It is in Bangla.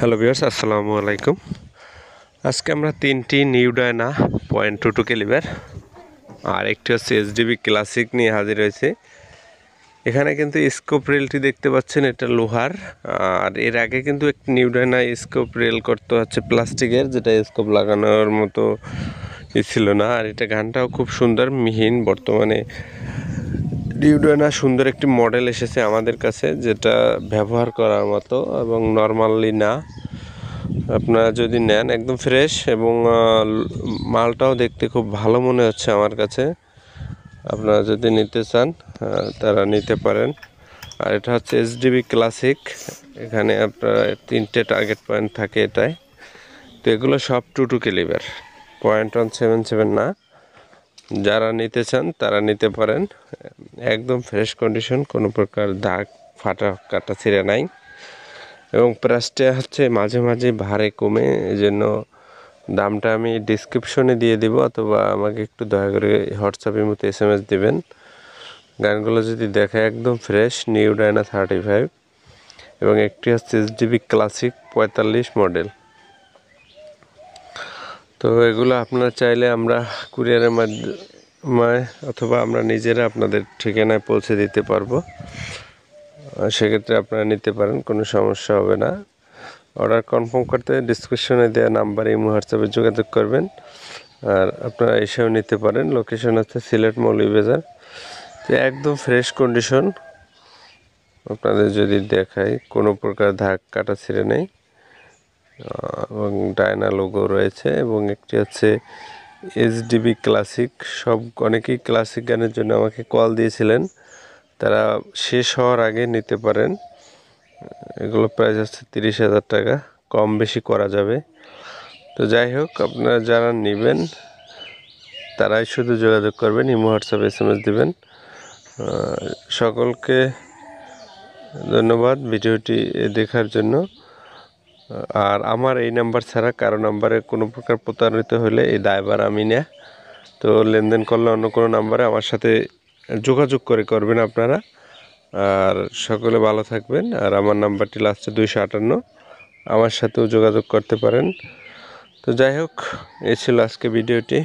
হ্যালো বিয়ার্স আসসালামু আলাইকুম আজকে আমরা তিনটি new Diana point two two caliber আর একটি হচ্ছে এসডিবি ক্লাসিক নিয়ে হাজির হয়েছে এখানে কিন্তু স্কোপ রেলটি দেখতে পাচ্ছেন এটা লোহার আর এর আগে কিন্তু একটি নিউ ডায়না স্কোপ রেল করতে হচ্ছে প্লাস্টিকের যেটা স্কোপ লাগানোর মতো ছিল না আর এটা গানটাও খুব সুন্দর মিহিন বর্তমানে ডিউডোনা সুন্দর একটি মডেল এসেছে আমাদের কাছে যেটা ব্যবহার করার মতো এবং নর্মালি না আপনারা যদি নেন একদম ফ্রেশ এবং মালটাও দেখতে খুব ভালো মনে হচ্ছে আমার কাছে আপনারা যদি নিতে চান তারা নিতে পারেন আর এটা হচ্ছে এসডিবি ক্লাসিক এখানে আপনারা তিনটে টার্গেট পয়েন্ট থাকে এটাই তো এগুলো সব two two caliber point one seven seven না যারা নিতে চান তারা নিতে পারেন একদম ফ্রেশ কন্ডিশন কোনো প্রকার দাগ ফাটা কাটা ছিঁড়ে নাই এবং প্রাইসটা হচ্ছে মাঝে মাঝে ভারে কমে এজন্য দামটা আমি ডিসক্রিপশনে দিয়ে দিব অথবা আমাকে একটু দয়া করে হোয়াটসঅ্যাপের মতো এস এম এস দেবেন গানগুলো যদি দেখে একদম fresh new Diana thirty five এবং একটি হচ্ছে ডিবি ক্লাসিক পঁয়তাল্লিশ মডেল তো এগুলো আপনারা চাইলে আমরা কুরিয়ারের মাধ্যমে অথবা আমরা নিজেরা আপনাদের ঠিকানায় পৌঁছে দিতে পারবো সেক্ষেত্রে আপনারা নিতে পারেন কোনো সমস্যা হবে না অর্ডার কনফার্ম করতে ডিসক্রিপশনে দেওয়া নাম্বারে এই হোয়াটসঅ্যাপে যোগাযোগ করবেন আর আপনারা এসেও নিতে পারেন লোকেশন হচ্ছে সিলেট বাজার তো একদম ফ্রেশ কন্ডিশন আপনাদের যদি দেখাই কোনো প্রকার ধাক কাটা ছিঁড়ে নেই এবং ডায়না লোগো রয়েছে এবং একটি হচ্ছে এইচডিবি ক্লাসিক সব অনেকেই ক্লাসিক গানের জন্য আমাকে কল দিয়েছিলেন তারা শেষ হওয়ার আগে নিতে পারেন এগুলো প্রাইস আসছে তিরিশ হাজার টাকা কম বেশি করা যাবে তো যাই হোক আপনারা যারা নেবেন তারাই শুধু যোগাযোগ করবেন imo WhatsApp S M S দেবেন সকলকে ধন্যবাদ ভিডিওটি দেখার জন্য আর আমার এই নাম্বার ছাড়া কারো নাম্বারে কোনো প্রকার প্রতারিত হলে এই দায়বার আমি না তো লেনদেন করলে অন্য কোনো নাম্বারে আমার সাথে যোগাযোগ করে করবেন আপনারা আর সকলে ভালো থাকবেন আর আমার নাম্বারটি লাস্টে দুইশো আটান্ন আমার সাথেও যোগাযোগ করতে পারেন তো যাই হোক এ ছিল আজকে ভিডিওটি